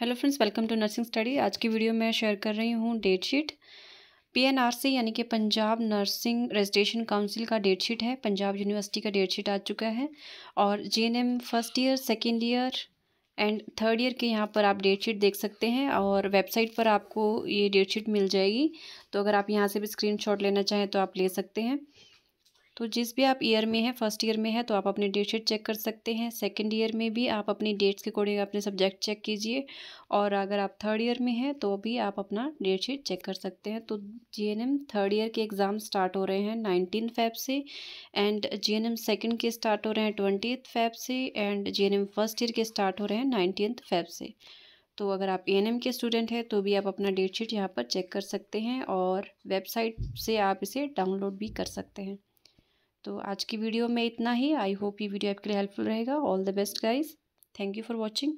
hello friends welcome to nursing study आज की video में शेयर कर रही हूँ डेट शीट पीएनआरसी यानी कि पंजाब नर्सिंग रजिस्ट्रेशन काउंसिल का डेट शीट है पंजाब यूनिवर्सिटी का डेट शीट आ चुका है और GNM first year second year and third year के यहाँ पर आप डेट शीट देख सकते हैं और वेबसाइट पर आपको ये डेट शीट मिल जाएगी तो अगर आप यहाँ से भी स्क्रीन लेना चाहें तो आप ले सकते हैं तो जिस भी आप ईयर में हैं फर्स्ट ईयर में है तो आप अपनी डेट शीट चेक कर सकते हैं सेकेंड ईयर में भी आप अपनी डेट्स के अकॉर्डिंग अपने सब्जेक्ट चेक कीजिए और अगर आप थर्ड ईयर में हैं तो भी आप अपना डेट शीट चेक कर सकते हैं तो जीएनएम थर्ड ईयर के एग्ज़ाम स्टार्ट हो रहे हैं नाइनटीन फेब से and G N M second के स्टार्ट हो रहे हैं ट्वेंटी फेब से and G N M first year के स्टार्ट हो रहे हैं नाइनटीन फेब से तो अगर आप ए के स्टूडेंट हैं तो भी आप अपना डेट शीट यहाँ पर चेक कर सकते हैं और वेबसाइट से आप इसे डाउनलोड भी कर सकते हैं तो आज की वीडियो में इतना ही आई होप ये वीडियो आपके लिए हेल्पफुल रहेगा all the best guys thank you for watching